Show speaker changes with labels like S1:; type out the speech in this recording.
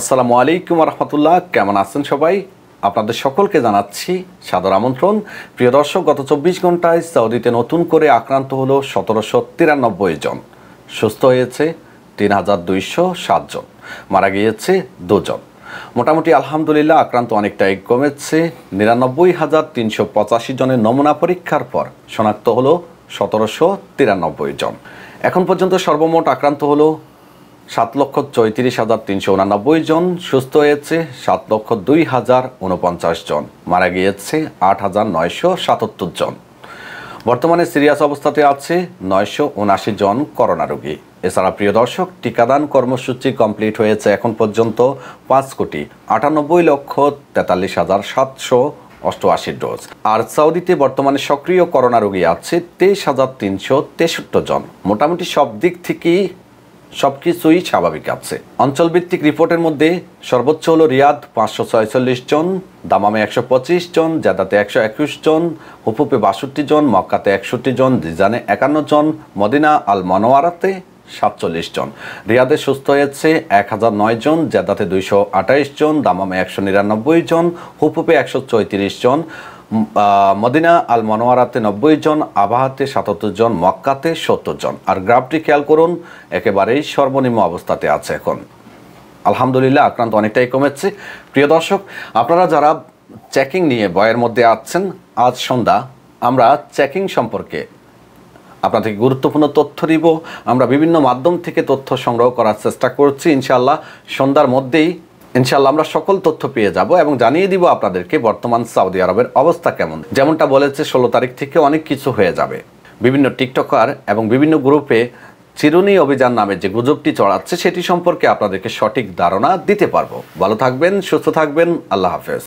S1: আসসালামু আলাইকুম রহমতুল্লাহ কেমন আছেন সবাই আপনাদের সকলকে জানাচ্ছি সাদর আমন্ত্রণ প্রিয় দর্শক গত চব্বিশ ঘন্টায় সৌদিতে নতুন করে আক্রান্ত হল সতেরোশো তিরানব্বই জন সুস্থ হয়েছে তিন হাজার দুইশো সাতজন মারা গিয়েছে দুজন মোটামুটি আলহামদুলিল্লাহ আক্রান্ত অনেকটাই কমেছে নিরানব্বই হাজার তিনশো পঁচাশি জনের নমুনা পরীক্ষার পর শনাক্ত হলো সতেরোশো তিরানব্বই জন এখন পর্যন্ত সর্বমোট আক্রান্ত হলো সাত লক্ষ চৈত্রিশ হাজার তিনশো উনানব্বই জন সুস্থ হয়েছে সাত লক্ষ দুই হাজার উনপঞ্চাশ জন মারা গিয়েছে আট হাজার নয়শো সাতাত্তর জন বর্তমানে সিরিয়াস অবস্থাতে আছে নয়শো উনাশি জন করোনা রোগী এছাড়া প্রিয় দর্শক টিকাদান কর্মসূচি কমপ্লিট হয়েছে এখন পর্যন্ত পাঁচ কোটি আটানব্বই লক্ষ তেতাল্লিশ হাজার সাতশো অষ্টআশি ডোজ আর সৌদিতে বর্তমানে সক্রিয় করোনা রোগী আছে তেইশ হাজার তিনশো তেষট্টি জন মোটামুটি সব দিক থেকেই সব কিছুই স্বাভাবিক আছে অঞ্চলভিত্তিক রিপোর্টের মধ্যে সর্বোচ্চ হল রিয়াদ পাঁচশো ছয়চল্লিশ জন দামামে একশো পঁচিশ জন জাদাতে একশো একুশ জন হুপুপে বাষট্টি জন মক্কাতে একষট্টি জন রিজানে একান্ন জন মদিনা আল মনোয়ারাতে সাতচল্লিশ জন রিয়াদে সুস্থ হয়েছে এক হাজার নয় জন জাদাতে দুইশো আঠাইশ জন দামামে একশো নিরানব্বই জন হুপুপে একশো চৌত্রিশ জন মদিনা আল মনোয়ারাতে নব্বই জন আবাহাতে সাতাত্তর জন মক্কাতে সত্তর জন আর গ্রাফটি খেয়াল করুন একেবারেই সর্বনিম্ন অবস্থাতে আছে এখন আলহামদুলিল্লাহ আক্রান্ত অনেকটাই কমেছে প্রিয় দর্শক আপনারা যারা চেকিং নিয়ে বয়ের মধ্যে আছেন আজ সন্ধ্যা আমরা চেকিং সম্পর্কে আপনার গুরুত্বপূর্ণ তথ্য দিব আমরা বিভিন্ন মাধ্যম থেকে তথ্য সংগ্রহ করার চেষ্টা করছি ইনশাআল্লাহ সন্ধ্যার মধ্যেই ইনশাল্লাহ আমরা সকল তথ্য পেয়ে যাব এবং জানিয়ে দিব আপনাদেরকে বর্তমান সৌদি আরবের অবস্থা কেমন যেমনটা বলেছে ষোলো তারিখ থেকে অনেক কিছু হয়ে যাবে বিভিন্ন টিকটকার এবং বিভিন্ন গ্রুপে চিরুনি অভিযান নামে যে গুজবটি চড়াচ্ছে সেটি সম্পর্কে আপনাদেরকে সঠিক ধারণা দিতে পারবো ভালো থাকবেন সুস্থ থাকবেন আল্লাহ হাফেজ